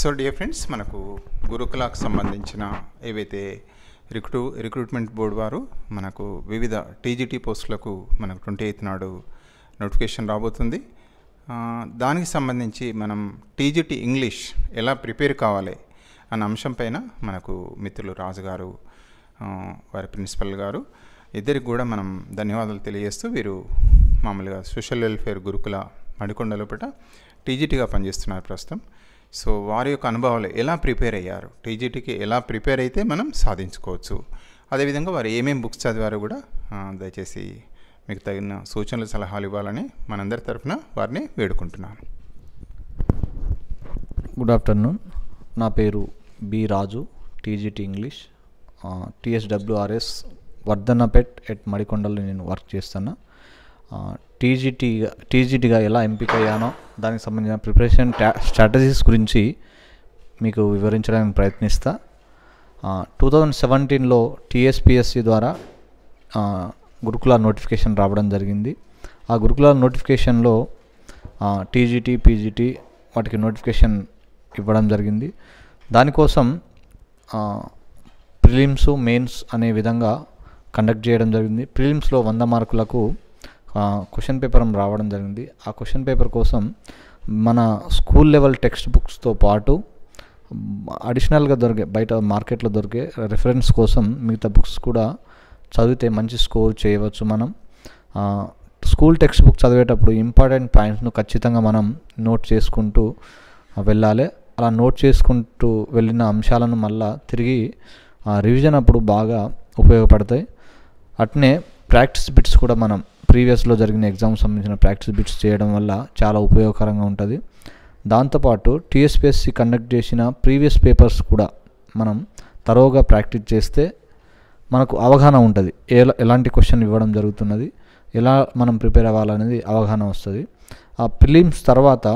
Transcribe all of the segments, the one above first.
so dear friends మనకు గురుకులాకు సంబంధించిన ఏవైతే రిక్రూ రిక్రూట్మెంట్ బోర్డు వారు మనకు వివిధ టీజీటీ పోస్టులకు మనకు ట్వంటీ ఎయిత్ నాడు నోటిఫికేషన్ రాబోతుంది దానికి సంబంధించి మనం టీజీటీ ఇంగ్లీష్ ఎలా ప్రిపేర్ కావాలి అన్న అంశం పైన మనకు మిత్రులు రాజుగారు వారి ప్రిన్సిపల్ గారు ఇద్దరికి కూడా మనం ధన్యవాదాలు తెలియజేస్తూ వీరు మామూలుగా సోషల్ వెల్ఫేర్ గురుకుల మడికొండ లోపల టీజీటీగా పనిచేస్తున్నారు ప్రస్తుతం సో వారి యొక్క అనుభవాలు ఎలా ప్రిపేర్ అయ్యారు టీజీటీకి ఎలా ప్రిపేర్ అయితే మనం సాధించుకోవచ్చు అదేవిధంగా వారు ఏమేమి బుక్స్ చదివారు కూడా దయచేసి మీకు తగిన సూచనలు సలహాలు ఇవ్వాలని మనందరి తరఫున వారిని వేడుకుంటున్నాను గుడ్ ఆఫ్టర్నూన్ నా పేరు B Raju TGT English TSWRS Vardhannapet at మడికొండలో నేను వర్క్ చేస్తున్నా టీజీటీ టీజీటీగా ఎలా ఎంపిక అయ్యానో దానికి సంబంధించిన ప్రిపరేషన్ స్ట్రాటజీస్ గురించి మీకు వివరించడానికి ప్రయత్నిస్తా టూ థౌజండ్ సెవెంటీన్లో టీఎస్పిఎస్సి ద్వారా గురుకుల నోటిఫికేషన్ రావడం జరిగింది ఆ గురుకుల నోటిఫికేషన్లో టీజీటీ పీజీటీ వాటికి నోటిఫికేషన్ ఇవ్వడం జరిగింది దానికోసం ప్రిలిమ్స్ మెయిన్స్ అనే విధంగా కండక్ట్ చేయడం జరిగింది ప్రిలిమ్స్లో వంద మార్కులకు క్వశ్చన్ పేపర్ రావడం జరిగింది ఆ క్వశ్చన్ పేపర్ కోసం మన స్కూల్ లెవెల్ టెక్స్ట్ బుక్స్తో పాటు అడిషనల్గా దొరికే బయట మార్కెట్లో దొరికే రెఫరెన్స్ కోసం మిగతా బుక్స్ కూడా చదివితే మంచి స్కోర్ చేయవచ్చు మనం స్కూల్ టెక్స్ట్ బుక్ చదివేటప్పుడు ఇంపార్టెంట్ పాయింట్స్ను ఖచ్చితంగా మనం నోట్ చేసుకుంటూ వెళ్ళాలి అలా నోట్ చేసుకుంటూ వెళ్ళిన అంశాలను మళ్ళా తిరిగి రివిజన్ అప్పుడు బాగా ఉపయోగపడతాయి అట్నే ప్రాక్టీస్ బిట్స్ కూడా మనం ప్రీవియస్లో జరిగిన ఎగ్జామ్ సంబంధించిన ప్రాక్టీస్ బిట్స్ చేయడం వల్ల చాలా ఉపయోగకరంగా ఉంటుంది దాంతోపాటు టీఎస్పిఎస్సి కండక్ట్ చేసిన ప్రీవియస్ పేపర్స్ కూడా మనం తరోగా ప్రాక్టీస్ చేస్తే మనకు అవగాహన ఉంటుంది ఎలా ఎలాంటి క్వశ్చన్ ఇవ్వడం జరుగుతున్నది ఎలా మనం ప్రిపేర్ అవ్వాలనేది అవగాహన వస్తుంది ఆ ప్రిలిమ్స్ తర్వాత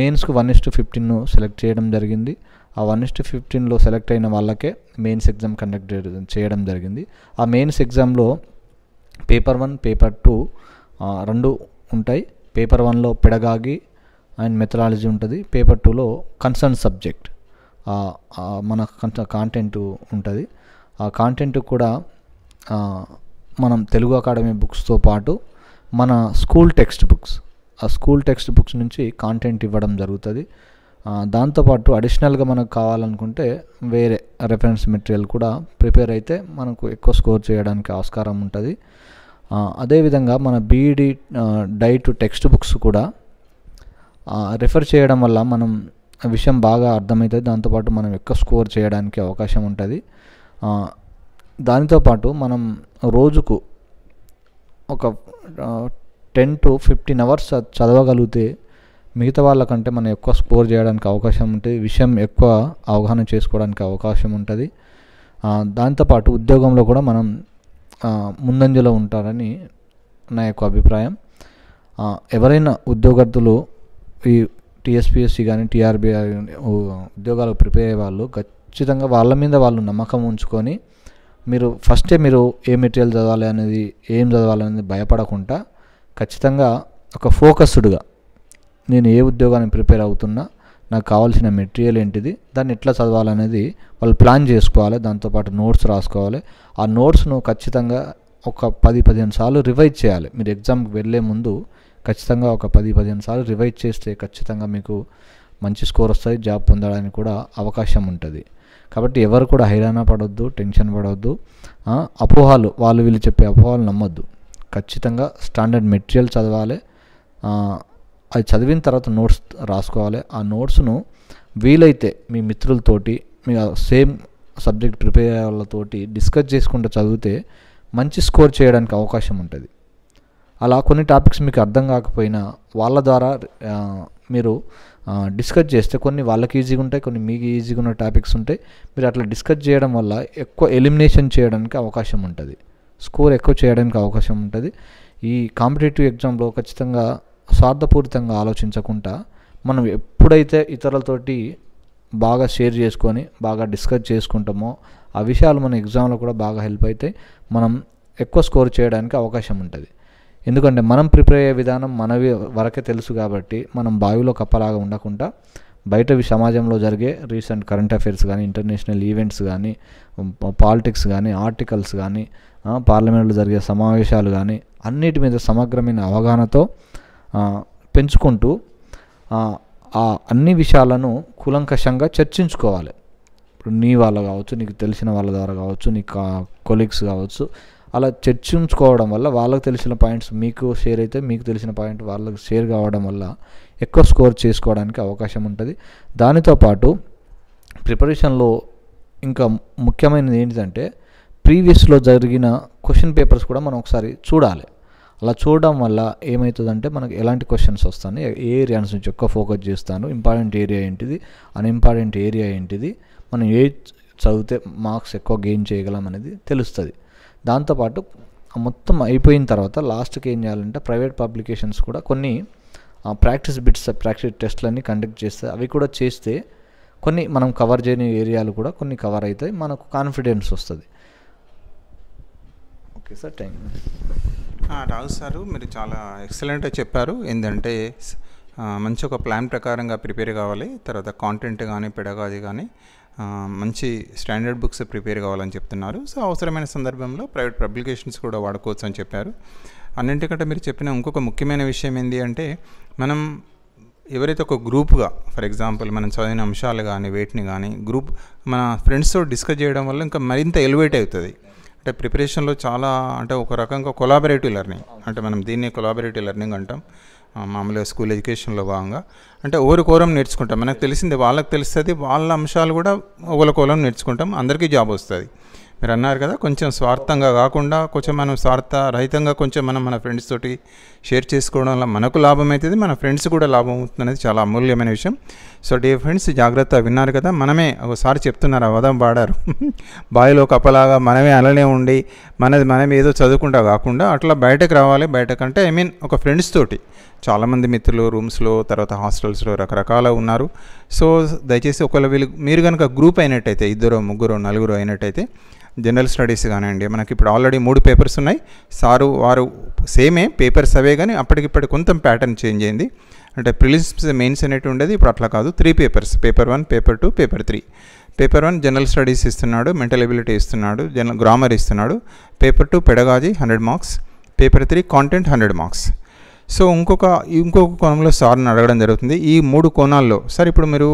మెయిన్స్కు వన్ ఇస్టు ఫిఫ్టీన్ను సెలెక్ట్ చేయడం జరిగింది ఆ వన్ ఇస్టు ఫిఫ్టీన్లో సెలెక్ట్ అయిన వాళ్ళకే మెయిన్స్ ఎగ్జామ్ కండక్ట్ చేయడం జరిగింది ఆ మెయిన్స్ ఎగ్జామ్లో పేపర్ వన్ పేపర్ టూ రెండు ఉంటాయి పేపర్ వన్లో పెడగాగి అండ్ మెథడాలజీ ఉంటుంది పేపర్ టూలో కన్సర్న్ సబ్జెక్ట్ మన కాంటెంట్ ఉంటుంది ఆ కాంటెంట్ కూడా మనం తెలుగు అకాడమీ బుక్స్తో పాటు మన స్కూల్ టెక్స్ట్ బుక్స్ ఆ స్కూల్ టెక్స్ట్ బుక్స్ నుంచి కాంటెంట్ ఇవ్వడం జరుగుతుంది దాంతోపాటు అడిషనల్గా మనకు కావాలనుకుంటే వేరే రెఫరెన్స్ మెటీరియల్ కూడా ప్రిపేర్ అయితే మనకు ఎక్కువ స్కోర్ చేయడానికి ఆస్కారం ఉంటుంది అదేవిధంగా మన బీఈడి డై టు టెక్స్ట్ బుక్స్ కూడా రిఫర్ చేయడం వల్ల మనం విషయం బాగా అర్థమవుతుంది దాంతోపాటు మనం ఎక్కువ స్కోర్ చేయడానికి అవకాశం ఉంటుంది దానితోపాటు మనం రోజుకు ఒక టెన్ టు ఫిఫ్టీన్ అవర్స్ చదవగలిగితే మిగతా వాళ్ళకంటే మనం ఎక్కువ స్కోర్ చేయడానికి అవకాశం ఉంటుంది విషయం ఎక్కువ అవగాహన చేసుకోవడానికి అవకాశం ఉంటుంది దాంతోపాటు ఉద్యోగంలో కూడా మనం ముందంజలో ఉంటారని నా యొక్క అభిప్రాయం ఎవరైనా ఉద్యోగార్థులు ఈ టీఎస్పిఎస్సి కానీ టీఆర్బీ ఉద్యోగాలకు ప్రిపేర్ అయ్యే వాళ్ళు ఖచ్చితంగా వాళ్ళ మీద వాళ్ళు నమ్మకం ఉంచుకొని మీరు ఫస్టే మీరు ఏ మెటీరియల్ చదవాలి అనేది ఏం చదవాలనేది భయపడకుండా ఖచ్చితంగా ఒక ఫోకస్డ్గా నేను ఏ ఉద్యోగానికి ప్రిపేర్ అవుతున్నా నాకు కావాల్సిన మెటీరియల్ ఏంటిది దాన్ని ఎట్లా చదవాలనేది వాళ్ళు ప్లాన్ చేసుకోవాలి దాంతోపాటు నోట్స్ రాసుకోవాలి ఆ నోట్స్ను ఖచ్చితంగా ఒక పది పదిహేను సార్లు రివైజ్ చేయాలి మీరు ఎగ్జామ్కి వెళ్ళే ముందు ఖచ్చితంగా ఒక పది పదిహేను సార్లు రివైజ్ చేస్తే ఖచ్చితంగా మీకు మంచి స్కోర్ వస్తాయి జాబ్ పొందడానికి కూడా అవకాశం ఉంటుంది కాబట్టి ఎవరు కూడా హైరాణ పడవద్దు టెన్షన్ పడవద్దు అపోహాలు వాళ్ళు వీళ్ళు చెప్పే అపోహాలు నమ్మొద్దు ఖచ్చితంగా స్టాండర్డ్ మెటీరియల్ చదవాలి అది చదివిన తర్వాత నోట్స్ రాసుకోవాలి ఆ నోట్స్ను వీలైతే మీ మిత్రులతోటి మీ సేమ్ సబ్జెక్ట్ ప్రిపేర్ అయ్యే వాళ్ళతోటి డిస్కస్ చేసుకుంటూ చదివితే మంచి స్కోర్ చేయడానికి అవకాశం ఉంటుంది అలా కొన్ని టాపిక్స్ మీకు అర్థం కాకపోయినా వాళ్ళ ద్వారా మీరు డిస్కస్ చేస్తే కొన్ని వాళ్ళకి ఈజీగా ఉంటాయి కొన్ని మీకు ఈజీగా ఉన్న టాపిక్స్ ఉంటాయి మీరు అట్లా డిస్కస్ చేయడం వల్ల ఎక్కువ ఎలిమినేషన్ చేయడానికి అవకాశం ఉంటుంది స్కోర్ ఎక్కువ చేయడానికి అవకాశం ఉంటుంది ఈ కాంపిటేటివ్ ఎగ్జామ్లో ఖచ్చితంగా స్వార్థపూరితంగా ఆలోచించకుండా మనం ఎప్పుడైతే ఇతరులతోటి బాగా షేర్ చేసుకొని బాగా డిస్కస్ చేసుకుంటామో ఆ విషయాలు మన ఎగ్జామ్లో కూడా బాగా హెల్ప్ అయితే మనం ఎక్కువ స్కోర్ చేయడానికి అవకాశం ఉంటుంది ఎందుకంటే మనం ప్రిపేర్ అయ్యే విధానం మనవి వరకే తెలుసు కాబట్టి మనం బావిలో కప్పలాగా ఉండకుండా బయట సమాజంలో జరిగే రీసెంట్ కరెంట్ అఫైర్స్ కానీ ఇంటర్నేషనల్ ఈవెంట్స్ కానీ పాలిటిక్స్ కానీ ఆర్టికల్స్ కానీ పార్లమెంట్లో జరిగే సమావేశాలు కానీ అన్నిటి మీద సమగ్రమైన అవగాహనతో పెంచుకుంటూ ఆ అన్ని విషయాలను కూలంకషంగా చర్చించుకోవాలి ఇప్పుడు నీ వాళ్ళ కావచ్చు నీకు తెలిసిన వాళ్ళ ద్వారా కావచ్చు నీ కొలీగ్స్ కావచ్చు అలా చర్చించుకోవడం వల్ల వాళ్ళకి తెలిసిన పాయింట్స్ మీకు షేర్ అయితే మీకు తెలిసిన పాయింట్ వాళ్ళకి షేర్ కావడం వల్ల ఎక్కువ స్కోర్ చేసుకోవడానికి అవకాశం ఉంటుంది దానితో పాటు ప్రిపరేషన్లో ఇంకా ముఖ్యమైనది ఏంటంటే ప్రీవియస్లో జరిగిన క్వశ్చన్ పేపర్స్ కూడా మనం ఒకసారి చూడాలి అలా చూడడం వల్ల ఏమవుతుందంటే మనకు ఎలాంటి క్వశ్చన్స్ వస్తాను ఏ ఏరియాస్ నుంచి ఎక్కువ ఫోకస్ చేస్తాను ఇంపార్టెంట్ ఏరియా ఏంటిది అన్ఇంపార్టెంట్ ఏరియా ఏంటిది మనం ఏ చదివితే మార్క్స్ ఎక్కువ గెయిన్ చేయగలం అనేది తెలుస్తుంది దాంతోపాటు మొత్తం అయిపోయిన తర్వాత లాస్ట్కి ఏం చేయాలంటే ప్రైవేట్ పబ్లికేషన్స్ కూడా కొన్ని ప్రాక్టీస్ బిట్స్ ప్రాక్టీస్ టెస్ట్లన్నీ కండక్ట్ చేస్తే అవి కూడా చేస్తే కొన్ని మనం కవర్ చేయని ఏరియాలు కూడా కొన్ని కవర్ అవుతాయి మనకు కాన్ఫిడెన్స్ వస్తుంది okay sir thank you Raju sir మీరు చాలా ఎక్సలెంట్గా చెప్పారు ఏంటంటే మంచి ఒక ప్లాన్ ప్రకారంగా ప్రిపేర్ కావాలి తర్వాత కాంటెంట్ కానీ పెడగాది కానీ మంచి స్టాండర్డ్ బుక్స్ ప్రిపేర్ కావాలని చెప్తున్నారు సో అవసరమైన సందర్భంలో ప్రైవేట్ పబ్లికేషన్స్ కూడా వాడుకోవచ్చు అని చెప్పారు అన్నింటికంటే మీరు చెప్పిన ఇంకొక ముఖ్యమైన విషయం ఏంటి అంటే మనం ఎవరైతే ఒక గ్రూప్గా ఫర్ ఎగ్జాంపుల్ మనం చదివిన అంశాలు కానీ వేటిని కానీ గ్రూప్ మన ఫ్రెండ్స్తో డిస్కస్ చేయడం వల్ల ఇంకా మరింత ఎలివేట్ అవుతుంది అంటే ప్రిపరేషన్లో చాలా అంటే ఒక రకంగా కొలాబరేటివ్ లెర్నింగ్ అంటే మనం దీన్ని కొలాబరేటివ్ లెర్నింగ్ అంటాం మామూలుగా స్కూల్ ఎడ్యుకేషన్లో భాగంగా అంటే కోరం నేర్చుకుంటాం మనకు తెలిసింది వాళ్ళకి తెలుస్తుంది వాళ్ళ అంశాలు కూడా కోలం నేర్చుకుంటాం అందరికీ జాబ్ వస్తుంది మీరు అన్నారు కదా కొంచెం స్వార్థంగా కాకుండా కొంచెం మనం స్వార్థ రహితంగా కొంచెం మనం మన ఫ్రెండ్స్ తోటి షేర్ చేసుకోవడం వల్ల మనకు లాభం అవుతుంది మన ఫ్రెండ్స్ కూడా లాభం అవుతుంది అనేది చాలా అమూల్యమైన విషయం సో డే ఫ్రెండ్స్ జాగ్రత్త విన్నారు కదా మనమే ఒకసారి చెప్తున్నారు ఆ వదం పాడారు బాయిలో కప్పలాగా మనమే అలానే ఉండి మనది మనం ఏదో చదువుకుంటా కాకుండా అట్లా బయటకు రావాలి బయటకు అంటే ఐ మీన్ ఒక ఫ్రెండ్స్ తోటి చాలామంది మిత్రులు రూమ్స్లో తర్వాత హాస్టల్ సర్కిల్స్లో రకరకాల ఉన్నారు సో దయచేసి ఒకవేళ వీళ్ళు మీరు కనుక గ్రూప్ అయినట్టయితే ఇద్దరు ముగ్గురు నలుగురు అయినట్టయితే జనరల్ స్టడీస్ కానివ్వండి మనకి ఇప్పుడు ఆల్రెడీ మూడు పేపర్స్ ఉన్నాయి సారు వారు సేమే పేపర్స్ అవే కానీ అప్పటికిప్పటి కొంత ప్యాటర్న్ చేంజ్ అయింది అంటే ప్రిలిమ్స్ మెయిన్స్ అనేటి ఉండేది ఇప్పుడు అట్లా కాదు three papers paper one paper two paper three paper one general studies ఇస్తున్నాడు మెంటల్ ఎబిలిటీ ఇస్తున్నాడు జనరల్ గ్రామర్ ఇస్తున్నాడు paper two pedagogy hundred marks paper three content hundred marks so ఇంకొక ఇంకొక కోణంలో సార్ని అడగడం జరుగుతుంది ఈ మూడు కోణాల్లో సార్ ఇప్పుడు మీరు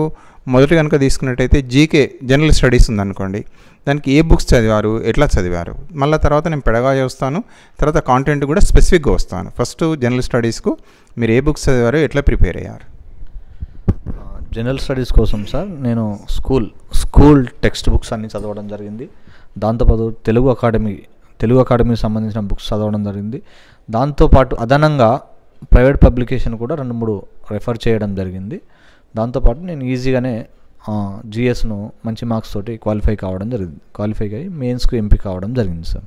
మొదటి కనుక తీసుకున్నట్టయితే జీకే జనరల్ స్టడీస్ ఉందనుకోండి దానికి ఏ బుక్స్ చదివారు ఎట్లా చదివారు మళ్ళీ తర్వాత నేను పెడగా వస్తాను తర్వాత కాంటెంట్ కూడా స్పెసిఫిక్గా వస్తాను ఫస్ట్ జనరల్ స్టడీస్కు మీరు ఏ బుక్స్ చదివారు ఎట్లా ప్రిపేర్ అయ్యారు జనరల్ స్టడీస్ కోసం సార్ నేను స్కూల్ స్కూల్ టెక్స్ట్ బుక్స్ అన్నీ చదవడం జరిగింది దాంతోపాటు తెలుగు అకాడమీ తెలుగు అకాడమీకి సంబంధించిన బుక్స్ చదవడం జరిగింది దాంతోపాటు అదనంగా ప్రైవేట్ పబ్లికేషన్ కూడా రెండు మూడు రెఫర్ చేయడం జరిగింది దాంతోపాటు నేను ఈజీగానే జిఎస్ను మంచి మార్క్స్ తోటి క్వాలిఫై కావడం జరిగింది క్వాలిఫై అయ్యి మెయిన్స్కు ఎంపిక కావడం జరిగింది సార్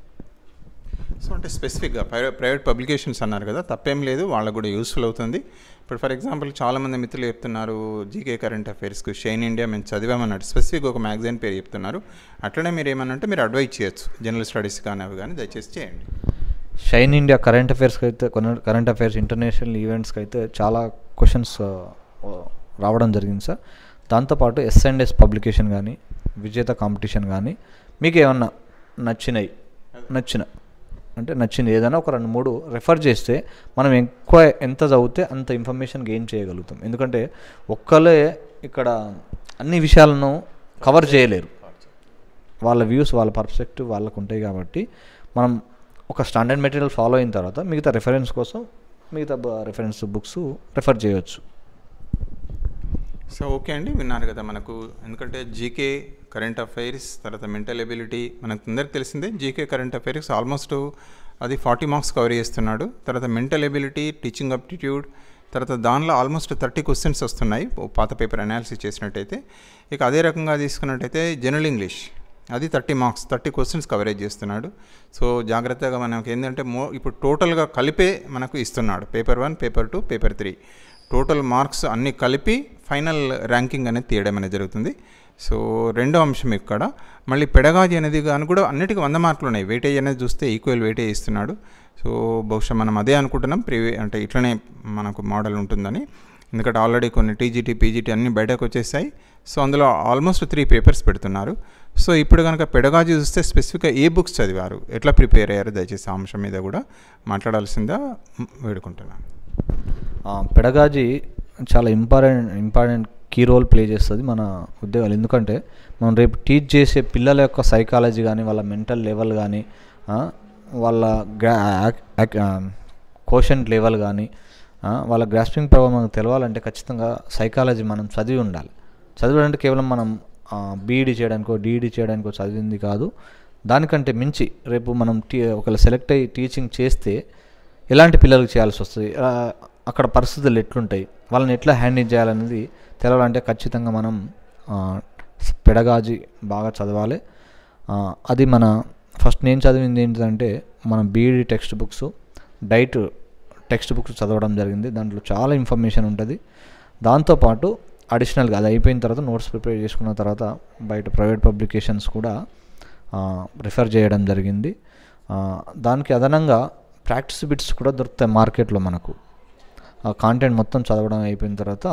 సో అంటే స్పెసిఫిక్గా ప్రైవేట్ పబ్లికేషన్స్ అన్నారు కదా తప్పేం లేదు వాళ్ళకు కూడా యూస్ఫుల్ అవుతుంది ఇప్పుడు ఫర్ ఎగ్జాంపుల్ చాలామంది మిత్రులు చెప్తున్నారు జీకే కరెంట్ అఫైర్స్కి షైన్ ఇండియా మేము చదివామన్నట్టు స్పెసిఫిక్గా ఒక మ్యాగజైన్ పేరు చెప్తున్నారు అట్లనే మీరు అంటే మీరు అడ్వైజ్ చేయొచ్చు జనరల్ స్టడీస్ కానీ అవి కానీ దయచేసి చేయండి షైన్ ఇండియా కరెంట్ అఫైర్స్కి అయితే కరెంట్ అఫైర్స్ ఇంటర్నేషనల్ ఈవెంట్స్కి అయితే చాలా క్వశ్చన్స్ uh, రావడం జరిగింది సార్ దాంతోపాటు ఎస్ అండ్ ఎస్ పబ్లికేషన్ కానీ విజేత కాంపిటీషన్ కానీ మీకు ఏమన్నా నచ్చినాయి నచ్చిన అంటే నచ్చింది ఏదైనా ఒక రెండు మూడు రెఫర్ చేస్తే మనం ఎక్కువ ఎంత చదివితే అంత ఇన్ఫర్మేషన్ గెయిన్ చేయగలుగుతాం ఎందుకంటే ఒక్కలే ఇక్కడ అన్ని విషయాలను కవర్ చేయలేరు వాళ్ళ వ్యూస్ వాళ్ళ పర్స్పెక్టివ్ వాళ్ళకు ఉంటాయి కాబట్టి మనం ఒక స్టాండర్డ్ మెటీరియల్ ఫాలో అయిన తర్వాత మిగతా రిఫరెన్స్ కోసం మిగతా రిఫరెన్స్ బుక్స్ రెఫర్ చేయవచ్చు సో ఓకే అండి విన్నారు కదా మనకు ఎందుకంటే జీకే కరెంట్ అఫైర్స్ తర్వాత మెంటల్ ఎబిలిటీ మనకు అందరికి తెలిసిందే జీకే కరెంట్ అఫైర్స్ ఆల్మోస్ట్ అది ఫార్టీ మార్క్స్ కవర్ చేస్తున్నాడు తర్వాత మెంటల్ ఎబిలిటీ టీచింగ్ అప్టిట్యూడ్ తర్వాత దానిలో ఆల్మోస్ట్ థర్టీ క్వశ్చన్స్ వస్తున్నాయి పాత పేపర్ అనాలిసిస్ చేసినట్టయితే ఇక అదే రకంగా తీసుకున్నట్టయితే జనరల్ ఇంగ్లీష్ అది thirty marks thirty questions coverage చేస్తున్నాడు సో జాగ్రత్తగా మనకి ఏంటంటే మో ఇప్పుడు టోటల్గా కలిపే మనకు ఇస్తున్నాడు paper one paper two paper three total marks అన్నీ కలిపి ఫైనల్ ర్యాంకింగ్ అనేది తీయడం అనేది జరుగుతుంది సో రెండో అంశం ఇక్కడ మళ్ళీ పెడగాజీ అనేది కానీ కూడా అన్నిటికీ వంద మార్కులు ఉన్నాయి వెయిటేజ్ అనేది చూస్తే ఈక్వల్ వెయిటేజ్ ఇస్తున్నాడు సో బహుశా మనం అదే అనుకుంటున్నాం ప్రీవి అంటే ఇట్లనే మనకు మోడల్ ఉంటుందని ఎందుకంటే ఆల్రెడీ కొన్ని టీజీటీ పీజీటీ అన్నీ బయటకు వచ్చేసాయి సో అందులో ఆల్మోస్ట్ త్రీ పేపర్స్ పెడుతున్నారు సో ఇప్పుడు కనుక పెడగాజీ చూస్తే స్పెసిఫిక్గా ఏ బుక్స్ చదివారు ఎట్లా ప్రిపేర్ అయ్యారు దయచేసి అంశం మీద కూడా మాట్లాడాల్సిందా వేడుకుంటున్నాను పెడగాజీ చాలా important important key role play చేస్తుంది మన ఉద్యోగాలు ఎందుకంటే మనం రేపు టీచ్ చేసే పిల్లల యొక్క సైకాలజీ కానీ వాళ్ళ మెంటల్ లెవెల్ కానీ వాళ్ళ కోషన్ లెవెల్ కానీ వాళ్ళ గ్రాస్పింగ్ ప్రభావం మనకు తెలవాలంటే ఖచ్చితంగా సైకాలజీ మనం చదివి ఉండాలి చదివాలంటే కేవలం మనం బీఈడి చేయడానికో డిఈడి చేయడానికో చదివింది కాదు దానికంటే మించి రేపు మనం టీ ఒకవేళ సెలెక్ట్ అయ్యి టీచింగ్ చేస్తే ఎలాంటి పిల్లలకు చేయాల్సి వస్తుంది అక్కడ పరిస్థితులు ఎట్లుంటాయి వాళ్ళని ఎట్లా హ్యాండిల్ చేయాలనేది తెలవాలంటే ఖచ్చితంగా మనం పెడగాజి బాగా చదవాలి అది మన ఫస్ట్ నేను చదివింది ఏంటంటే మన BEd text books DIET text books చదవడం జరిగింది దాంట్లో చాలా ఇన్ఫర్మేషన్ ఉంటుంది దాంతోపాటు అడిషనల్గా అది అయిపోయిన తర్వాత నోట్స్ ప్రిపేర్ చేసుకున్న తర్వాత బయట ప్రైవేట్ పబ్లికేషన్స్ కూడా రిఫర్ చేయడం జరిగింది దానికి అదనంగా ప్రాక్టీస్ బిట్స్ కూడా దొరుకుతాయి మార్కెట్లో మనకు కాంటెంట్ మొత్తం చదవడం అయిపోయిన తర్వాత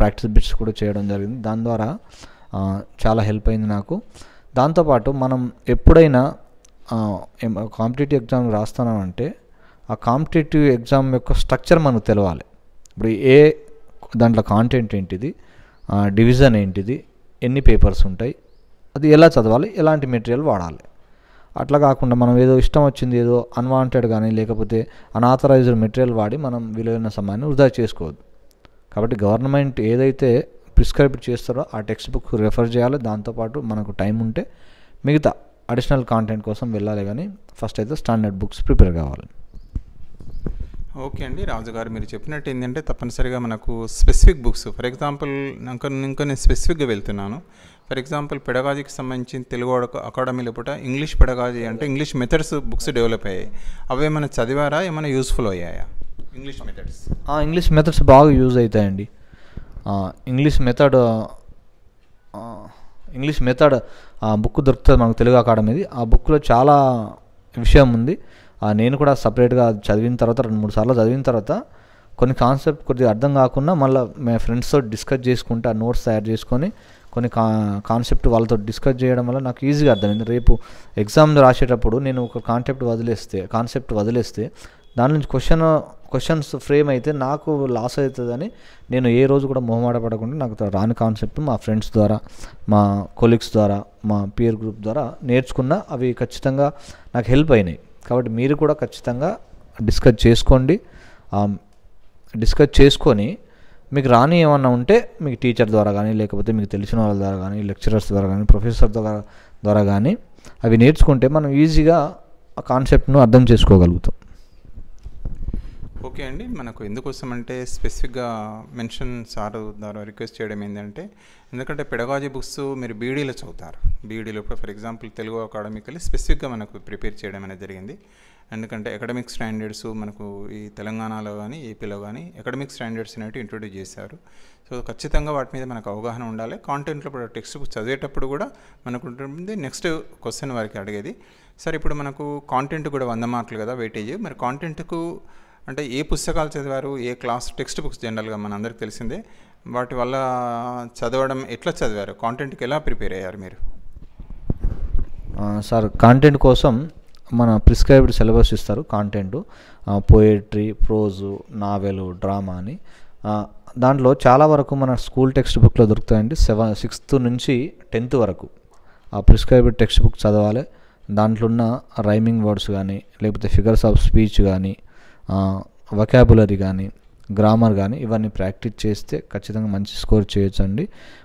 ప్రాక్టీస్ బిట్స్ కూడా చేయడం జరిగింది దాని ద్వారా చాలా హెల్ప్ అయింది నాకు దాంతోపాటు మనం ఎప్పుడైనా కాంపిటేటివ్ ఎగ్జామ్ అంటే ఆ కాంపిటేటివ్ ఎగ్జామ్ యొక్క స్ట్రక్చర్ మనకు తెలవాలి ఇప్పుడు ఏ దాంట్లో కాంటెంట్ ఏంటిది డివిజన్ ఏంటిది ఎన్ని పేపర్స్ ఉంటాయి అది ఎలా చదవాలి ఎలాంటి మెటీరియల్ వాడాలి అట్లా కాకుండా మనం ఏదో ఇష్టం వచ్చింది ఏదో అన్వాంటెడ్ కానీ లేకపోతే అన్ఆథరైజ్డ్ మెటీరియల్ వాడి మనం విలువైన సమయాన్ని వృధా చేసుకోవద్దు కాబట్టి గవర్నమెంట్ ఏదైతే ప్రిస్క్రైబ్ చేస్తారో ఆ టెక్స్ట్ బుక్ రెఫర్ చేయాలి దాంతోపాటు మనకు టైం ఉంటే మిగతా అడిషనల్ కాంటెంట్ కోసం వెళ్ళాలి కానీ ఫస్ట్ అయితే స్టాండర్డ్ బుక్స్ ప్రిపేర్ కావాలి ఓకే అండి రాజుగారు మీరు చెప్పినట్టు ఏంటంటే తప్పనిసరిగా మనకు స్పెసిఫిక్ బుక్స్ ఫర్ ఎగ్జాంపుల్ ఇంకా ఇంకా నేను స్పెసిఫిక్గా వెళ్తున్నాను ఫర్ ఎగ్జాంపుల్ పెడగాజీకి సంబంధించి తెలుగు అకాడమీలో పూట ఇంగ్లీష్ పెడగాజీ అంటే ఇంగ్లీష్ మెథడ్స్ బుక్స్ డెవలప్ అయ్యాయి అవి ఏమైనా చదివారా ఏమైనా యూస్ఫుల్ అయ్యాయా ఇంగ్లీష్ మెథడ్స్ ఇంగ్లీష్ మెథడ్స్ బాగా యూజ్ అవుతాయండి English method English method book దొరుకుతుంది మనకు తెలుగు అకాడమీది ఆ బుక్లో చాలా విషయం ఉంది నేను కూడా సపరేట్గా చదివిన తర్వాత రెండు మూడు సార్లు చదివిన తర్వాత కొన్ని కాన్సెప్ట్ కొద్దిగా అర్థం కాకుండా మళ్ళీ మేము ఫ్రెండ్స్తో డిస్కస్ చేసుకుంటా నోట్స్ తయారు చేసుకొని కొన్ని కా కాన్సెప్ట్ వాళ్ళతో డిస్కస్ చేయడం వల్ల నాకు ఈజీగా అర్థమైంది రేపు ఎగ్జామ్ రాసేటప్పుడు నేను ఒక కాన్సెప్ట్ వదిలేస్తే కాన్సెప్ట్ వదిలేస్తే దాని నుంచి క్వశ్చన్ క్వశ్చన్స్ ఫ్రేమ్ అయితే నాకు లాస్ అవుతుందని నేను ఏ రోజు కూడా మొహమాట పడకుండా నాకు రాని కాన్సెప్ట్ మా ఫ్రెండ్స్ ద్వారా మా కొలీగ్స్ ద్వారా మా పియర్ గ్రూప్ ద్వారా నేర్చుకున్న అవి ఖచ్చితంగా నాకు హెల్ప్ అయినాయి కాబట్టి మీరు కూడా ఖచ్చితంగా డిస్కస్ చేసుకోండి డిస్కస్ చేసుకొని మీకు రాని ఏమన్నా ఉంటే మీకు టీచర్ ద్వారా కానీ లేకపోతే మీకు తెలిసిన వాళ్ళ ద్వారా కానీ లెక్చరర్స్ ద్వారా కానీ ప్రొఫెసర్ ద్వారా ద్వారా కానీ అవి నేర్చుకుంటే మనం ఈజీగా ఆ కాన్సెప్ట్ను అర్థం చేసుకోగలుగుతాం ఓకే అండి మనకు ఎందుకోసం అంటే స్పెసిఫిక్గా మెన్షన్ సార్ ద్వారా రిక్వెస్ట్ చేయడం ఏంటంటే ఎందుకంటే పెడగాజీ బుక్స్ మీరు బీడీలో చదువుతారు బీడీలో ఇప్పుడు ఫర్ ఎగ్జాంపుల్ తెలుగు అకాడమికలీ స్పెసిఫిక్గా మనకు ప్రిపేర్ చేయడం అనేది జరిగింది ఎందుకంటే అకాడమిక్ స్టాండర్డ్స్ మనకు ఈ తెలంగాణలో కానీ ఏపీలో కానీ అకాడమిక్ స్టాండర్డ్స్ అనేవి ఇంట్రొడ్యూస్ చేశారు సో ఖచ్చితంగా వాటి మీద మనకు అవగాహన ఉండాలి కాంటెంట్లో కూడా టెక్స్ట్ బుక్ చదివేటప్పుడు కూడా మనకు ఉంటుంది నెక్స్ట్ క్వశ్చన్ వారికి అడిగేది సార్ ఇప్పుడు మనకు కాంటెంట్ కూడా వంద మార్కులు కదా వెయిటేజ్ మరి కాంటెంట్కు అంటే ఏ పుస్తకాలు చదివారు ఏ క్లాస్ టెక్స్ట్ బుక్స్ జనరల్గా మన అందరికి తెలిసిందే వాటి వల్ల చదవడం ఎట్లా చదివారు కాంటెంట్కి ఎలా ప్రిపేర్ అయ్యారు మీరు సార్ కాంటెంట్ కోసం మన ప్రిస్క్రైబ్డ్ సిలబస్ ఇస్తారు content poetry prose novel drama అని దాంట్లో చాలా వరకు మన స్కూల్ టెక్స్ట్ బుక్లో దొరుకుతాయండి సెవెన్ సిక్స్త్ నుంచి టెన్త్ వరకు ఆ ప్రిస్క్రైబ్డ్ టెక్స్ట్ బుక్ చదవాలి దాంట్లో ఉన్న రైమింగ్ వర్డ్స్ కానీ లేకపోతే ఫిగర్స్ ఆఫ్ స్పీచ్ కానీ వొకాబులరీ కానీ గ్రామర్ కానీ ఇవన్నీ ప్రాక్టీస్ చేస్తే ఖచ్చితంగా మంచి స్కోర్ చేయొచ్చండి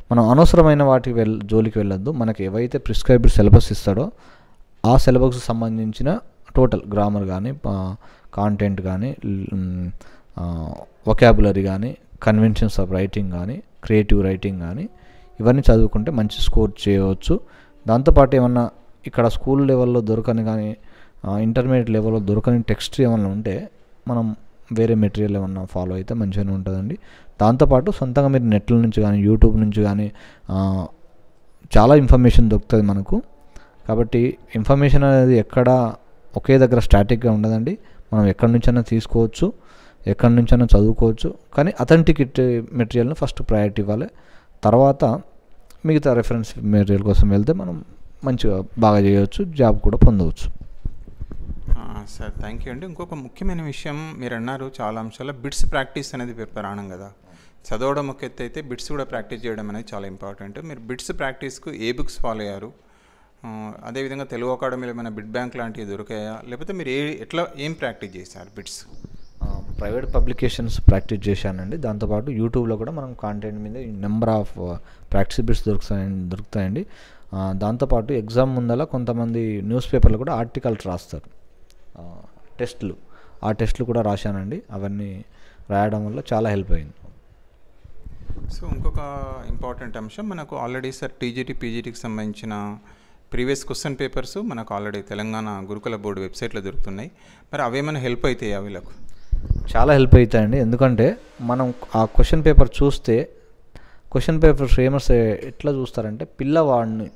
మనం అనవసరమైన వాటికి వెళ్ జోలికి వెళ్ళొద్దు మనకి ఏవైతే ప్రిస్క్రైబ్డ్ సిలబస్ ఇస్తాడో ఆ సిలబస్కి సంబంధించిన టోటల్ గ్రామర్ కానీ కాంటెంట్ కానీ వొకాబులరీ కానీ కన్వెన్షన్స్ ఆఫ్ రైటింగ్ కానీ క్రియేటివ్ రైటింగ్ కానీ ఇవన్నీ చదువుకుంటే మంచి స్కోర్ చేయవచ్చు దాంతోపాటు ఏమన్నా ఇక్కడ స్కూల్ లెవెల్లో దొరకని కానీ ఇంటర్మీడియట్ లెవెల్లో దొరకని టెక్స్ట్ ఏమన్నా ఉంటే మనం వేరే మెటీరియల్ ఏమన్నా ఫాలో అయితే మంచిగానే ఉంటుందండి దాంతోపాటు సొంతంగా మీరు నెట్ల నుంచి కానీ యూట్యూబ్ నుంచి కానీ చాలా ఇన్ఫర్మేషన్ దొరుకుతుంది మనకు కాబట్టి ఇన్ఫర్మేషన్ అనేది ఎక్కడ ఒకే దగ్గర స్టాటిక్గా ఉండదండి మనం ఎక్కడి నుంచైనా తీసుకోవచ్చు ఎక్కడి నుంచైనా చదువుకోవచ్చు కానీ అథెంటిక్ మెటీరియల్ని ఫస్ట్ ప్రయారిటీ ఇవ్వాలి తర్వాత మిగతా రెఫరెన్స్ మెటీరియల్ కోసం వెళ్తే మనం మంచిగా బాగా చేయవచ్చు జాబ్ కూడా పొందవచ్చు సార్ థ్యాంక్ యూ అండి ఇంకొక ముఖ్యమైన విషయం మీరు అన్నారు చాలా అంశాల్లో బిట్స్ ప్రాక్టీస్ అనేది ప్రాణం కదా చదవడం ఒక ఎత్తు అయితే బిట్స్ కూడా ప్రాక్టీస్ చేయడం అనేది చాలా ఇంపార్టెంట్ మీరు బిట్స్ ప్రాక్టీస్కు ఏ బుక్స్ ఫాలో అయ్యారు అదేవిధంగా తెలుగు అకాడమీలో ఏమైనా బిట్ బ్యాంక్ లాంటివి దొరికాయా లేకపోతే మీరు ఏ ఎట్లా ఏం ప్రాక్టీస్ చేశారు బిట్స్ ప్రైవేట్ పబ్లికేషన్స్ ప్రాక్టీస్ చేశానండి దాంతోపాటు యూట్యూబ్లో కూడా మనం కాంటెంట్ మీద నెంబర్ ఆఫ్ ప్రాక్టీస్ బిట్స్ దొరుకుతాయండి దొరుకుతాయండి దాంతోపాటు ఎగ్జామ్ ముందల కొంతమంది న్యూస్ పేపర్లు కూడా ఆర్టికల్స్ రాస్తారు టెస్ట్లు ఆ టెస్ట్లు కూడా రాశానండి అవన్నీ రాయడం వల్ల చాలా హెల్ప్ అయింది సో ఇంకొక ఇంపార్టెంట్ అంశం మనకు ఆల్రెడీ సార్ టీజీటీ పీజీటీకి సంబంధించిన ప్రీవియస్ క్వశ్చన్ పేపర్స్ మనకు ఆల్రెడీ తెలంగాణ గురుకుల బోర్డు వెబ్సైట్లో దొరుకుతున్నాయి మరి అవేమైనా హెల్ప్ అవుతాయి వీళ్ళకు చాలా హెల్ప్ అవుతాయండి ఎందుకంటే మనం ఆ క్వశ్చన్ పేపర్ చూస్తే క్వశ్చన్ పేపర్ ఫేమస్ ఎట్లా చూస్తారంటే పిల్లవాడిని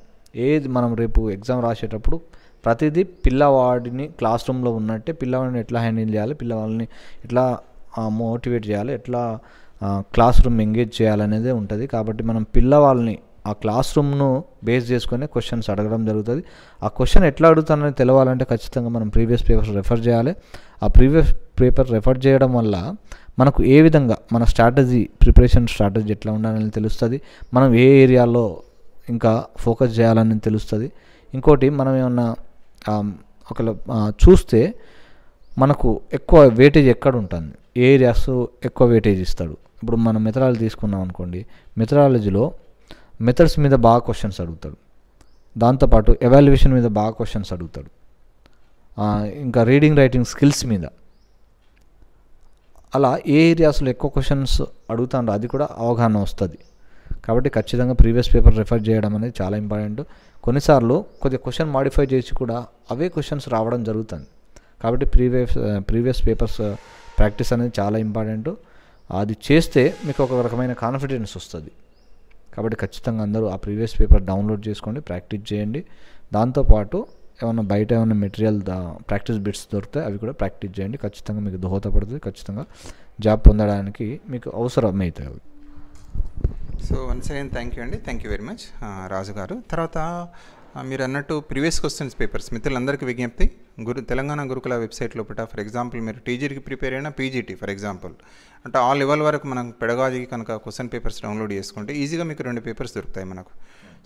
ఏది మనం రేపు ఎగ్జామ్ రాసేటప్పుడు ప్రతిదీ పిల్లవాడిని క్లాస్ రూమ్లో ఉన్నట్టే పిల్లవాడిని ఎట్లా హ్యాండిల్ చేయాలి పిల్లవాళ్ళని ఎట్లా మోటివేట్ చేయాలి ఎట్లా క్లాస్ రూమ్ ఎంగేజ్ చేయాలనేదే ఉంటుంది కాబట్టి మనం పిల్లవాళ్ళని ఆ క్లాస్ రూమ్ను బేస్ చేసుకునే క్వశ్చన్స్ అడగడం జరుగుతుంది ఆ క్వశ్చన్ ఎట్లా అడుగుతానని తెలవాలంటే ఖచ్చితంగా మనం ప్రీవియస్ పేపర్ రెఫర్ చేయాలి ఆ ప్రీవియస్ పేపర్ రెఫర్ చేయడం వల్ల మనకు ఏ విధంగా మన స్ట్రాటజీ ప్రిపరేషన్ స్ట్రాటజీ ఎట్లా ఉండాలని తెలుస్తుంది మనం ఏ ఏరియాలో ఇంకా ఫోకస్ చేయాలని తెలుస్తుంది ఇంకోటి మనం ఏమన్నా ఒకవేళ చూస్తే మనకు ఎక్కువ వేటేజ్ ఎక్కడ ఉంటుంది ఏ ఏరియాస్ ఎక్కువ వేటేజ్ ఇస్తాడు ఇప్పుడు మనం మెథడాలజీ తీసుకున్నాం అనుకోండి మెథడాలజీలో మెథడ్స్ మీద బాగా క్వశ్చన్స్ అడుగుతాడు దాంతోపాటు ఎవాల్యుయేషన్ మీద బాగా క్వశ్చన్స్ అడుగుతాడు ఇంకా రీడింగ్ రైటింగ్ స్కిల్స్ మీద అలా ఏ ఏరియాస్లో ఎక్కువ క్వశ్చన్స్ అడుగుతాడో అది కూడా అవగాహన వస్తుంది కాబట్టి ఖచ్చితంగా ప్రీవియస్ పేపర్ రిఫర్ చేయడం అనేది చాలా ఇంపార్టెంట్ కొన్నిసార్లు కొద్దిగా క్వశ్చన్ మాడిఫై చేసి కూడా అవే క్వశ్చన్స్ రావడం జరుగుతుంది కాబట్టి ప్రీవియస్ ప్రీవియస్ పేపర్స్ ప్రాక్టీస్ అనేది చాలా ఇంపార్టెంట్ అది చేస్తే మీకు ఒక రకమైన కాన్ఫిడెన్స్ వస్తుంది కాబట్టి ఖచ్చితంగా అందరూ ఆ ప్రీవియస్ పేపర్ డౌన్లోడ్ చేసుకోండి ప్రాక్టీస్ చేయండి దాంతోపాటు ఏమైనా బయట ఏమైనా మెటీరియల్ ప్రాక్టీస్ బిట్స్ దొరికితే అవి కూడా ప్రాక్టీస్ చేయండి ఖచ్చితంగా మీకు దోహదపడుతుంది ఖచ్చితంగా జాబ్ పొందడానికి మీకు అవసరమవుతాయి అవి so once again thank you అండి thank you very much Raju garu తర్వాత మీరు అన్నట్టు ప్రీవియస్ క్వశ్చన్స్ పేపర్స్ మిత్రులందరికీ విజ్ఞప్తి గురు తెలంగాణ గురుకుల వెబ్సైట్ లోపల ఫర్ ఎగ్జాంపుల్ మీరు టీజీకి ప్రిపేర్ అయినా పీజీటీ ఫర్ ఎగ్జాంపుల్ అంటే ఆ లెవెల్ వరకు మనం పెడగాజీకి కనుక క్వశ్చన్ పేపర్స్ డౌన్లోడ్ చేసుకుంటే ఈజీగా మీకు రెండు పేపర్స్ దొరుకుతాయి మనకు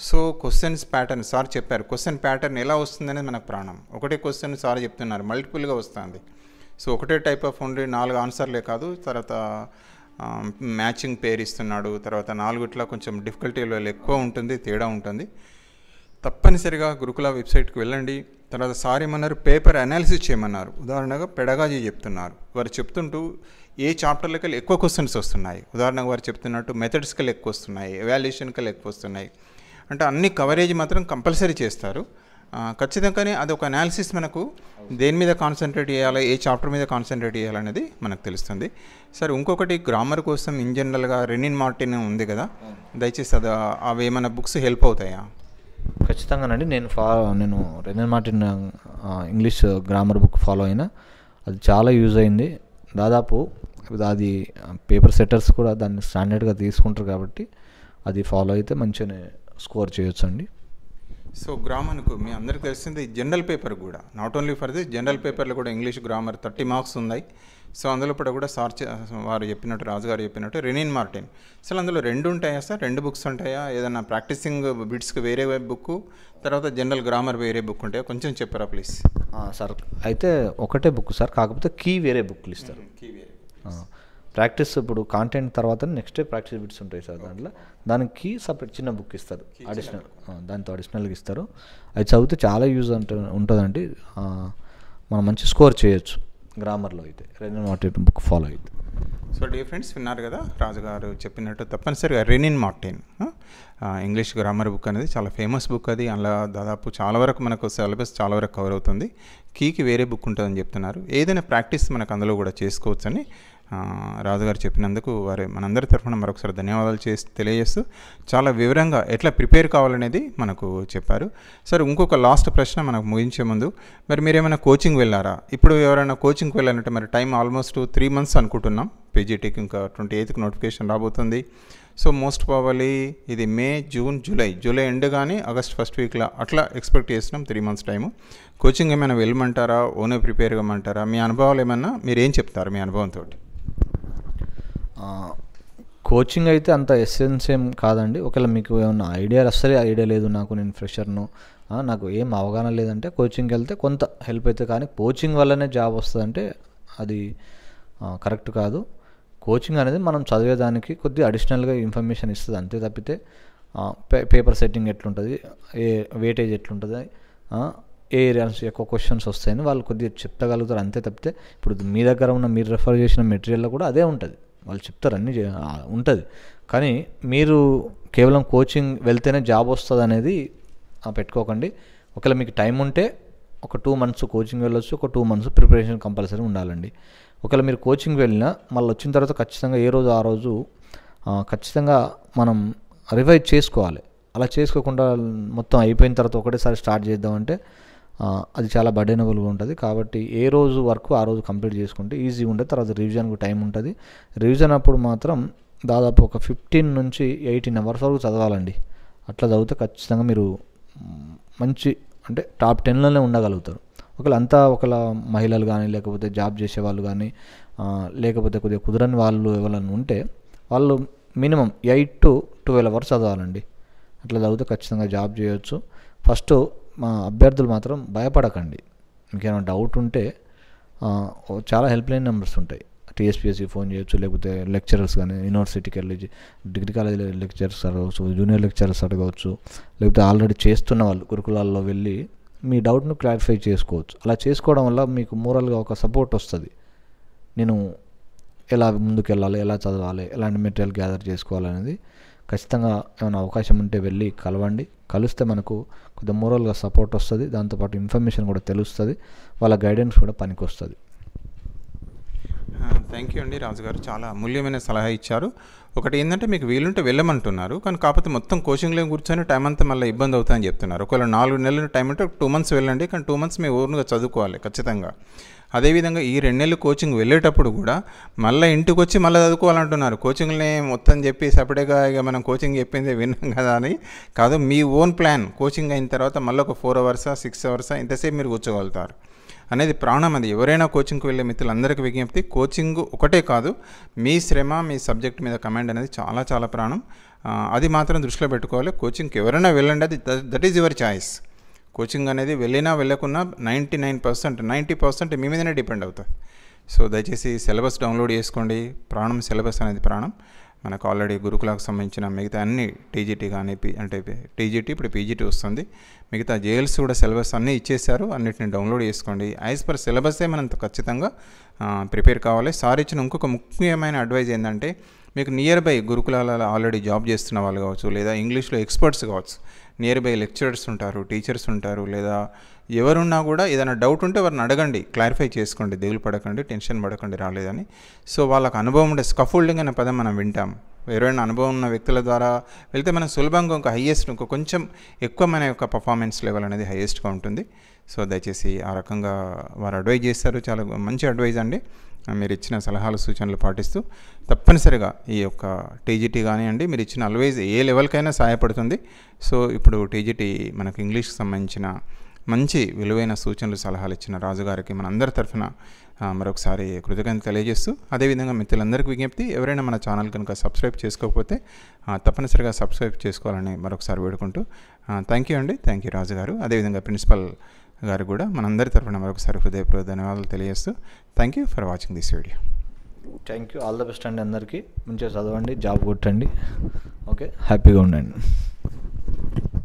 సో క్వశ్చన్స్ ప్యాటర్న్ సార్ చెప్పారు క్వశ్చన్ ప్యాటర్న్ ఎలా వస్తుందనేది మనకు ప్రాణం ఒకటే క్వశ్చన్ సార్ చెప్తున్నారు మల్టిపుల్గా వస్తుంది సో ఒకటే టైప్ ఆఫ్ ఓన్లీ నాలుగు ఆన్సర్లే కాదు తర్వాత మ్యాచింగ్ పేర్ ఇస్తున్నాడు తర్వాత నాలుగుట్ల కొంచెం డిఫికల్టీ లెవెల్ ఎక్కువ ఉంటుంది తేడా ఉంటుంది తప్పనిసరిగా గురుకుల వెబ్సైట్కి వెళ్ళండి తర్వాత సార్ ఏమన్నారు పేపర్ అనాలిసిస్ చేయమన్నారు ఉదాహరణగా పెడగాజీ చెప్తున్నారు వారు చెప్తుంటూ ఏ చాప్టర్లకి ఎక్కువ క్వశ్చన్స్ వస్తున్నాయి ఉదాహరణకు వారు చెప్తున్నట్టు మెథడ్స్కి ఎక్కువ వస్తున్నాయి ఎవాల్యుయేషన్కి ఎక్కువ వస్తున్నాయి అంటే అన్ని కవరేజ్ మాత్రం కంపల్సరీ చేస్తారు ఖచ్చితంగానే అది ఒక అనాలిసిస్ మనకు దేని మీద కాన్సన్ట్రేట్ చేయాలి ఏ చాప్టర్ మీద కాన్సన్ట్రేట్ చేయాలనేది మనకు తెలుస్తుంది సార్ ఇంకొకటి గ్రామర్ కోసం ఇన్ జనరల్గా రెనిన్ మార్టిన్ ఉంది కదా దయచేసి అది అవి ఏమైనా బుక్స్ హెల్ప్ అవుతాయా ఖచ్చితంగానండి నేను ఫా నేను Wren and Martin English grammar book follow అయినా అది చాలా యూజ్ అయింది దాదాపు అది పేపర్ సెట్టర్స్ కూడా దాన్ని స్టాండర్డ్గా తీసుకుంటారు కాబట్టి అది ఫాలో అయితే మంచిగానే స్కోర్ చేయొచ్చండి సో గ్రామర్కు మీ అందరికీ తెలిసింది జనరల్ పేపర్ కూడా not only for this general పేపర్లో కూడా ఇంగ్లీష్ గ్రామర్ థర్టీ మార్క్స్ ఉన్నాయి సో అందులో కూడా సార్ వారు చెప్పినట్టు రాజుగారు చెప్పినట్టు రెనిన్ మార్టిన్ అసలు అందులో రెండు ఉంటాయా సార్ రెండు బుక్స్ ఉంటాయా ఏదైనా ప్రాక్టీసింగ్ బిట్స్కి వేరే బుక్ తర్వాత జనరల్ గ్రామర్ వేరే బుక్ ఉంటాయా కొంచెం చెప్పరా ప్లీజ్ సార్ అయితే ఒకటే బుక్ సార్ కాకపోతే కీ వేరే బుక్లు ఇస్తారు కీ వేరే ప్రాక్టీస్ ఇప్పుడు కాంటెంట్ తర్వాత నెక్స్ట్ ప్రాక్టీస్ బిట్స్ ఉంటాయి సార్ దాంట్లో దానికి సపరేట్ చిన్న బుక్ ఇస్తారు అడిషనల్ దాంతో అడిషనల్గా ఇస్తారు అది చదివితే చాలా యూజ్ అంటే ఉంటుందండి మనం మంచి స్కోర్ చేయొచ్చు గ్రామర్లో అయితే రెండు మార్టిన్ బుక్ ఫాలో అయితే సో డే ఫ్రెండ్స్ విన్నారు కదా రాజుగారు చెప్పినట్టు తప్పనిసరిగా Wren and Martin English grammar book అనేది చాలా ఫేమస్ బుక్ అది అలా దాదాపు చాలా వరకు మనకు సిలబస్ చాలా వరకు కవర్ అవుతుంది కీకి వేరే బుక్ ఉంటుందని చెప్తున్నారు ఏదైనా ప్రాక్టీస్ మనకు అందులో కూడా చేసుకోవచ్చని రాజుగారు చెప్పినందుకు వారి మనందరి తరఫున మరొకసారి ధన్యవాదాలు చేసి తెలియజేస్తూ చాలా వివరంగా ఎట్లా ప్రిపేర్ కావాలనేది మనకు చెప్పారు సార్ ఇంకొక లాస్ట్ ప్రశ్న మనకు ముగించే ముందు మరి మీరేమైనా కోచింగ్ వెళ్ళారా ఇప్పుడు ఎవరైనా కోచింగ్కి వెళ్ళాలంటే మరి టైం ఆల్మోస్ట్ త్రీ మంత్స్ అనుకుంటున్నాం పీజీటీకి ఇంకా ట్వంటీ ఎయిత్కి నోటిఫికేషన్ రాబోతుంది సో మోస్ట్ ప్రాబలీ ఇది May June July July end కానీ ఆగస్ట్ ఫస్ట్ వీక్లో అట్లా ఎక్స్పెక్ట్ చేస్తున్నాం త్రీ మంత్స్ టైము కోచింగ్ ఏమైనా వెళ్ళమంటారా ఓనే ప్రిపేర్ కమ్మంటారా మీ అనుభవాలు ఏమైనా మీరు ఏం చెప్తారు మీ అనుభవంతో కోచింగ్ అయితే అంత ఎస్సెన్స్ ఏం కాదండి ఒకవేళ మీకు ఏమన్నా ఐడియా అస్సలే ఐడియా లేదు నాకు నేను ఫ్రెషర్ను నాకు ఏం అవగాహన లేదంటే కోచింగ్కి వెళ్తే కొంత హెల్ప్ అవుతుంది కానీ కోచింగ్ వల్లనే జాబ్ వస్తుందంటే అది కరెక్ట్ కాదు కోచింగ్ అనేది మనం చదివేదానికి కొద్ది అడిషనల్గా ఇన్ఫర్మేషన్ ఇస్తుంది అంతే తప్పితే పేపర్ సెట్టింగ్ ఎట్లుంటుంది ఏ వేటేజ్ ఎట్లుంటుంది ఏ ఏరియాస్ ఎక్కువ క్వశ్చన్స్ వస్తాయని వాళ్ళు కొద్దిగా చెప్తగలుగుతారు అంతే తప్పితే ఇప్పుడు మీ దగ్గర ఉన్న మీరు రెఫర్ చేసిన మెటీరియల్లో కూడా అదే ఉంటుంది వాళ్ళు చెప్తారు అన్నీ ఉంటుంది కానీ మీరు కేవలం కోచింగ్ వెళ్తేనే జాబ్ వస్తుంది అనేది పెట్టుకోకండి ఒకవేళ మీకు టైం ఉంటే ఒక టూ మంత్స్ కోచింగ్ వెళ్ళొచ్చు ఒక టూ మంత్స్ ప్రిపరేషన్ కంపల్సరీ ఉండాలండి ఒకవేళ మీరు కోచింగ్ వెళ్ళినా మళ్ళీ వచ్చిన తర్వాత ఖచ్చితంగా ఏ రోజు ఆ రోజు ఖచ్చితంగా మనం రివైజ్ చేసుకోవాలి అలా చేసుకోకుండా మొత్తం అయిపోయిన తర్వాత ఒకటేసారి స్టార్ట్ చేద్దామంటే అది చాలా బర్డెనబుల్గా ఉంటుంది కాబట్టి ఏ రోజు వర్క్ ఆ రోజు కంప్లీట్ చేసుకుంటే ఈజీగా ఉంటుంది తర్వాత రివిజన్కి టైం ఉంటుంది రివిజన్ అప్పుడు మాత్రం దాదాపు ఒక ఫిఫ్టీన్ నుంచి ఎయిటీన్ అవర్స్ వరకు చదవాలండి అట్లా చదివితే ఖచ్చితంగా మీరు మంచి అంటే టాప్ టెన్లోనే ఉండగలుగుతారు ఒకవేళ అంతా ఒకలా మహిళలు కానీ లేకపోతే జాబ్ చేసే వాళ్ళు కానీ లేకపోతే కొద్దిగా కుదరని వాళ్ళు ఎవరైనా ఉంటే వాళ్ళు minimum eight to twelve hours చదవాలండి అట్లా చదివితే ఖచ్చితంగా జాబ్ చేయొచ్చు ఫస్ట్ మా అభ్యర్థులు మాత్రం భయపడకండి ఇంకేమైనా డౌట్ ఉంటే చాలా హెల్ప్ లైన్ నెంబర్స్ ఉంటాయి టీఎస్పీఎస్సీ ఫోన్ చేయొచ్చు లేకపోతే లెక్చరర్స్ కానీ యూనివర్సిటీకి వెళ్ళి డిగ్రీ కాలేజీలో లెక్చరర్స్ అడగవచ్చు జూనియర్ లెక్చరర్స్ అడగవచ్చు లేకపోతే ఆల్రెడీ చేస్తున్న వాళ్ళు గురుకులాల్లో వెళ్ళి మీ డౌట్ను క్లారిఫై చేసుకోవచ్చు అలా చేసుకోవడం వల్ల మీకు మోరల్గా ఒక సపోర్ట్ వస్తుంది నేను ఎలా ముందుకు వెళ్ళాలి ఎలా చదవాలి ఎలాంటి మెటీరియల్ గ్యాదర్ చేసుకోవాలనేది ఖచ్చితంగా ఏమైనా అవకాశం ఉంటే వెళ్ళి కలవండి కలిస్తే మనకు కొద్దిగా మోరల్గా సపోర్ట్ వస్తుంది దాంతోపాటు ఇన్ఫర్మేషన్ కూడా తెలుస్తుంది వాళ్ళ గైడెన్స్ కూడా పనికి వస్తుంది థ్యాంక్ యూ అండి రాజుగారు చాలా అమూల్యమైన సలహా ఇచ్చారు ఒకటి ఏంటంటే మీకు వీలుంటే వెళ్ళమంటున్నారు కానీ కాకపోతే మొత్తం కోచింగ్లో కూర్చొని టైం అంతా మళ్ళీ ఇబ్బంది అవుతుందని చెప్తున్నారు ఒకవేళ నాలుగు నెలలు టైం అంటే టూ మంత్స్ వెళ్ళండి కానీ టూ మంత్స్ మీ ఓర్నుగా చదువుకోవాలి ఖచ్చితంగా అదేవిధంగా ఈ రెండు నెలలు కోచింగ్ వెళ్ళేటప్పుడు కూడా మళ్ళీ ఇంటికి వచ్చి మళ్ళీ చదువుకోవాలంటున్నారు కోచింగ్ని మొత్తం చెప్పి సపరేట్గా ఇక మనం కోచింగ్ చెప్పింది విన్నాం కదా అని కాదు మీ ఓన్ ప్లాన్ కోచింగ్ అయిన తర్వాత మళ్ళీ ఒక ఫోర్ అవర్సా సిక్స్ అవర్సా ఇంతసేపు మీరు కూర్చోగలుగుతారు అనేది ప్రాణం అది ఎవరైనా కోచింగ్కి వెళ్ళే మిత్రులందరికీ విజ్ఞప్తి కోచింగ్ ఒకటే కాదు మీ శ్రమ మీ సబ్జెక్ట్ మీద కమాండ్ అనేది చాలా చాలా ప్రాణం అది మాత్రం దృష్టిలో పెట్టుకోవాలి కోచింగ్కి ఎవరైనా వెళ్ళండి అది that is your choice coaching అనేది వెళ్ళినా వెళ్ళకున్నా ninety nine percent ninety percent మీ మీదనే డిపెండ్ అవుతుంది సో దయచేసి సిలబస్ డౌన్లోడ్ చేసుకోండి ప్రాణం సిలబస్ అనేది ప్రాణం మనకు ఆల్రెడీ గురుకులకు సంబంధించిన మిగతా అన్ని టీజీటీ కానీ అంటే టీజీటీ ఇప్పుడు పీజీటీ వస్తుంది మిగతా జేఎల్స్ కూడా సిలబస్ అన్నీ ఇచ్చేశారు అన్నిటిని డౌన్లోడ్ చేసుకోండి యాజ్ పర్ సిలబసే మనంత ఖచ్చితంగా ప్రిపేర్ కావాలి సార్ ఇచ్చిన ఇంకొక ముఖ్యమైన అడ్వైజ్ ఏంటంటే మీకు నియర్ బై గురుకులాల ఆల్రెడీ జాబ్ చేస్తున్న వాళ్ళు కావచ్చు లేదా ఇంగ్లీష్లో ఎక్స్పర్ట్స్ కావచ్చు నియర్ బై లెక్చరర్స్ ఉంటారు టీచర్స్ ఉంటారు లేదా ఎవరున్నా కూడా ఏదైనా డౌట్ ఉంటే వారిని అడగండి క్లారిఫై చేసుకోండి దిగులు పడకండి టెన్షన్ పడకండి రాలేదని సో వాళ్ళకు అనుభవం ఉండే స్కఫోల్డింగ్ అనే పదం మనం వింటాం ఎవరైనా అనుభవం ఉన్న వ్యక్తుల ద్వారా వెళ్తే మనం సులభంగా ఒక హయ్యెస్ట్ ఇంకో కొంచెం ఎక్కువ మన యొక్క పర్ఫార్మెన్స్ లెవెల్ అనేది హయ్యెస్ట్గా ఉంటుంది సో దయచేసి ఆ రకంగా వారు అడ్వైజ్ చేస్తారు చాలా మంచి అడ్వైజ్ అండి మీరు ఇచ్చిన సలహాలు సూచనలు పాటిస్తూ తప్పనిసరిగా ఈ యొక్క టీజీటీ కానివ్వండి మీరు ఇచ్చిన అల్వేజ్ ఏ లెవెల్కైనా సహాయపడుతుంది సో ఇప్పుడు టీజీటీ మనకు ఇంగ్లీష్కి సంబంధించిన మంచి విలువైన సూచనలు సలహాలు ఇచ్చిన రాజుగారికి మనందరి తరఫున మరొకసారి కృతజ్ఞత తెలియజేస్తూ అదేవిధంగా మిత్రులందరికీ విజ్ఞప్తి ఎవరైనా మన ఛానల్ కనుక సబ్స్క్రైబ్ చేసుకోకపోతే తప్పనిసరిగా సబ్స్క్రైబ్ చేసుకోవాలని మరొకసారి వేడుకుంటూ థ్యాంక్ యూ అండి థ్యాంక్ యూ రాజుగారు అదేవిధంగా ప్రిన్సిపల్ గారు కూడా మనందరి తరఫున మరొకసారి హృదయపూర్వ ధన్యవాదాలు తెలియజేస్తూ thank you for watching this video thank you all the best అండి అందరికీ మంచిగా చదవండి జాబ్ కొట్టండి ఓకే హ్యాపీగా ఉండండి